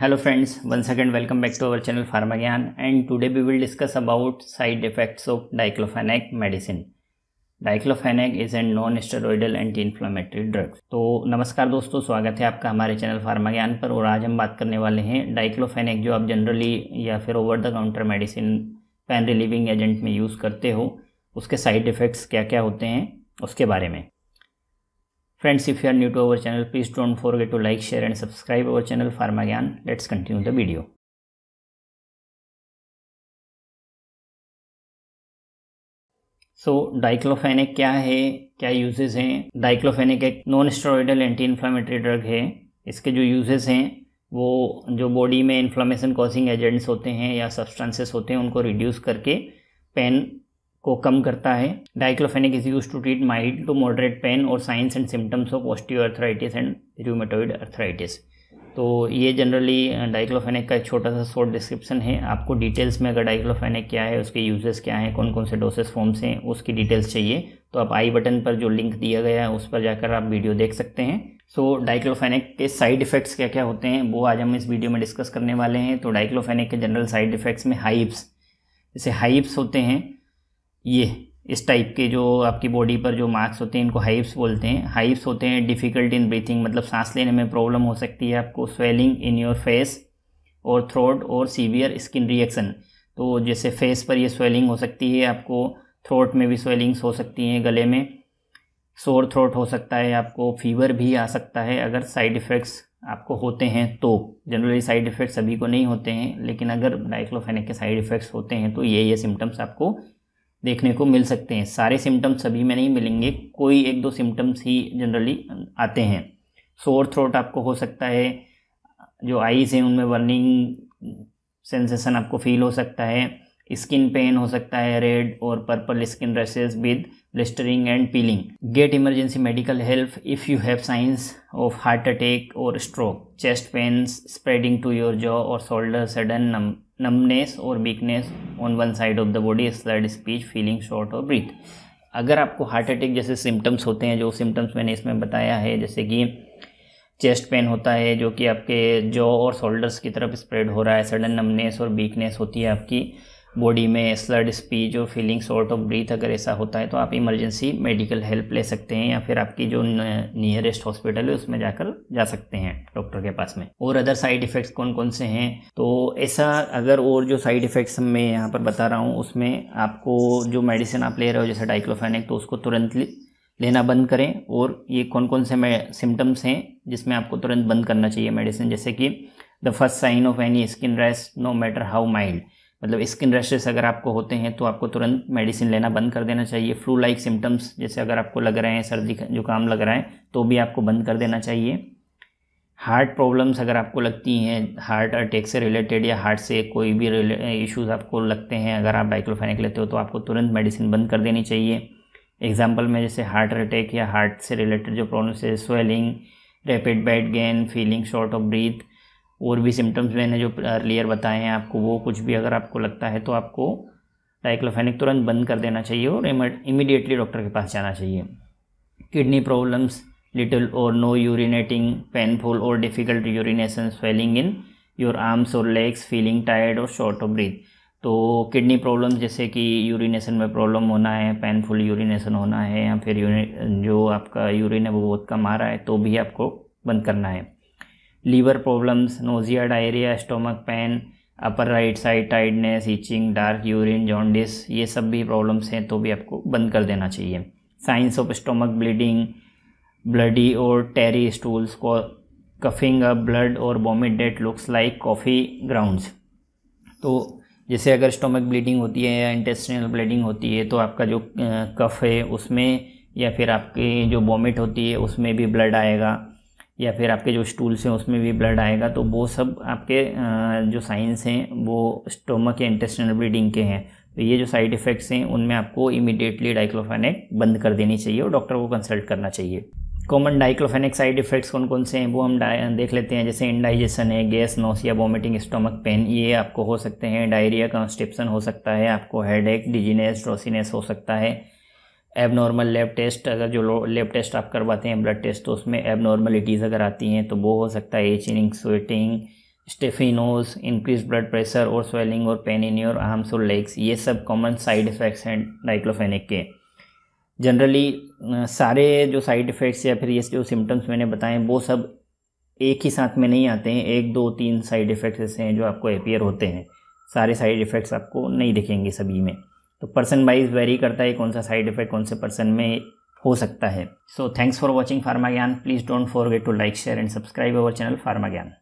Hello friends one second welcome back to our channel Pharma Gyan and today we will discuss about side effects of diclofenac medicine diclofenac is an non steroidal anti inflammatory drug तो नमस्कार दोस्तों स्वागत है आपका हमारे channel Pharma ज्ञान पर और आज हम बात करने वाले हैं डाइक्लोफेनेक जो आप जनरली या फिर over the counter medicine pain relieving agent में यूज़ करते हो उसके साइड इफ़ेक्ट्स क्या क्या होते हैं उसके बारे में Friends, if you are new to our channel, please don't forget to like, share and subscribe our channel Pharmagyan. Let's continue the video. So so, diclofenac क्या है क्या यूजेस हैं डाइक्लोफेनिक एक non steroidal anti inflammatory drug है इसके जो uses हैं वो जो बॉडी में इन्फ्लामेशन कॉजिंग एजेंट्स होते हैं या सब्सटेंसेस होते हैं उनको रिड्यूस करके पेन को कम करता है diclofenac is use to treat mild to moderate pain और signs and symptoms of arthritis and rheumatoid arthritis तो ये जनरली डाइक्लोफेनिक का एक छोटा सा शॉर्ट डिस्क्रिप्शन है आपको डिटेल्स में अगर डाइक्लोफेनिक क्या है उसके यूजेस क्या हैं कौन कौन से डोसेस फॉर्म्स हैं उसकी डिटेल्स चाहिए तो आप आई बटन पर जो लिंक दिया गया है उस पर जाकर आप वीडियो देख सकते हैं सो so, डाइक्लोफेनिक के साइड इफेक्ट्स क्या क्या होते हैं वो आज हम इस वीडियो में डिस्कस करने वाले हैं तो डाइक्लोफेनिक के जनरल साइड इफेक्ट्स में हाइप्स जैसे हाइप्स होते हैं ये इस टाइप के जो आपकी बॉडी पर जो मार्क्स होते हैं इनको हाइप्स बोलते हैं हाइप्स होते हैं डिफ़िकल्ट इन ब्रीथिंग मतलब सांस लेने में प्रॉब्लम हो सकती है आपको स्वेलिंग इन योर फेस और थ्रोट और सीवियर स्किन रिएक्शन तो जैसे फेस पर ये स्वेलिंग हो सकती है आपको थ्रोट में भी स्वेलिंग्स हो सकती हैं गले में सोर थ्रोट हो सकता है आपको फीवर भी आ सकता है अगर साइड इफ़ेक्ट्स आपको होते हैं तो जनरली साइड इफ़ेक्ट्स सभी को नहीं होते हैं लेकिन अगर डाइक्लोफेनिक के साइड इफ़ेक्ट्स होते हैं तो ये ये सिम्टम्स आपको देखने को मिल सकते हैं सारे सिम्टम्स सभी में नहीं मिलेंगे कोई एक दो सिम्टम्स ही जनरली आते हैं शोर थ्रोट आपको हो सकता है जो आईज हैं उनमें बर्निंग सेंसेशन आपको फील हो सकता है स्किन पेन हो सकता है रेड और purple skin rashes with blistering and peeling get emergency medical help if you have signs of heart attack और stroke chest pain spreading to your jaw और शोल्डर सडन नमनेस और weakness on one side of the body slurred speech feeling short और breath अगर आपको heart attack जैसे symptoms होते हैं जो सिम्टम्स मैंने इसमें बताया है जैसे कि चेस्ट पेन होता है जो कि आपके जॉ और शोल्डर्स की तरफ स्प्रेड हो रहा है सडन नमनेस और वीकनेस होती है आपकी बॉडी में स्लर्ड स्पीच और फीलिंग शॉर्ट ऑफ ब्रीथ अगर ऐसा होता है तो आप इमरजेंसी मेडिकल हेल्प ले सकते हैं या फिर आपकी जो नियरेस्ट हॉस्पिटल है उसमें जाकर जा सकते हैं डॉक्टर के पास में और अदर साइड इफ़ेक्ट्स कौन कौन से हैं तो ऐसा अगर और जो साइड इफ़ेक्ट्स मैं यहाँ पर बता रहा हूँ उसमें आपको जो मेडिसिन आप ले रहे हो जैसे डाइक्लोफेनिक तो उसको तुरंत लेना बंद करें और ये कौन कौन से सिम्टम्स हैं जिसमें आपको तुरंत बंद करना चाहिए मेडिसिन जैसे कि the first sign of any skin rest no matter how mild मतलब स्किन रैशेस अगर आपको होते हैं तो आपको तुरंत मेडिसिन लेना बंद कर देना चाहिए फ्लू लाइक सिम्टम्स जैसे अगर आपको लग रहे हैं सर्दी जुकाम लग रहा है तो भी आपको बंद कर देना चाहिए हार्ट प्रॉब्लम्स अगर आपको लगती हैं हार्ट अटैक से रिलेटेड या हार्ट से कोई भी इश्यूज़ आपको लगते हैं अगर आप बाइक्लोफेनिक लेते हो तो आपको तुरंत मेडिसिन बंद कर देनी चाहिए एग्जाम्पल में जैसे हार्ट अटैक या हार्ट से रिलेटेड जो प्रॉब्लम्स है swelling rapid weight gain feeling short of breath और भी सिम्टम्स मैंने जो अर्लियर बताए हैं आपको वो कुछ भी अगर आपको लगता है तो आपको डाइक्लोफेनिक तुरंत बंद कर देना चाहिए और इमिडिएटली डॉक्टर के पास जाना चाहिए किडनी प्रॉब्लम्स लिटिल और नो यूरिनेटिंग पेनफुल और difficult urination swelling in your arms और लेग्स फीलिंग टायर्ड और शॉर्ट ऑफ ब्रीथ तो किडनी प्रॉब्लम जैसे कि यूरिनेशन में प्रॉब्लम होना है पेनफुल यूरिनेशन होना है या फिर जो आपका यूरिन है वो बहुत कम आ रहा है तो भी आपको बंद करना है liver problems nausea diarrhoea stomach pain upper right side tiredness itching dark urine jaundice ये सब भी प्रॉब्लम्स हैं तो भी आपको बंद कर देना चाहिए signs of stomach bleeding bloody और टेरी स्टूल्स को कफिंग अप ब्लड और vomit that looks like coffee grounds तो जैसे अगर स्टोमक ब्लीडिंग होती है या इंटेस्टिनल ब्लीडिंग होती है तो आपका जो कफ़ है उसमें या फिर आपके जो वॉमिट होती है उसमें भी ब्लड आएगा या फिर आपके जो स्टूल्स हैं उसमें भी ब्लड आएगा तो वो सब आपके जो साइंस हैं वो स्टोमक या इंटेस्टिनल ब्लीडिंग के हैं तो ये जो साइड इफ़ेक्ट्स हैं उनमें आपको इमिडिएटली डाइक्लोफेनेक बंद कर देनी चाहिए और डॉक्टर को कंसल्ट करना चाहिए कॉमन डाइक्लोफेनिक साइड इफेक्ट्स कौन कौन से हैं वो हम देख लेते हैं जैसे इंडाइजेशन है gas nausea vomiting stomach pain ये आपको हो सकते हैं डायरिया कॉन्स्टिप्शन हो सकता है आपको हेड एक डिजीनेस ड्रोसीनेस हो सकता है एबनॉर्मल लेब टेस्ट अगर जो लेब टेस्ट आप करवाते हैं ब्लड टेस्ट तो उसमें एबनॉर्मलिटीज़ अगर आती हैं तो वो हो सकता है itching sweating stuffy nose increase blood pressure और स्वेलिंग और पेन इन योर आर्म्स और लेग्स ये सब कॉमन साइड इफ़ेक्ट्स हैं डाइक्लोफेनिक के जनरली सारे जो साइड इफ़ेक्ट्स या फिर ये जो सिम्टम्स मैंने बताए वो सब एक ही साथ में नहीं आते हैं एक दो तीन साइड इफ़ेक्ट्स ऐसे हैं जो आपको अपेयर होते हैं सारे साइड इफ़ेक्ट्स आपको नहीं दिखेंगे सभी में तो पर्सन वाइज वेरी करता है कौन सा साइड इफेक्ट कौन से पर्सन में हो सकता है so thanks for watching Pharma Gyan please don't forget to like share and subscribe our channel Pharma ज्ञान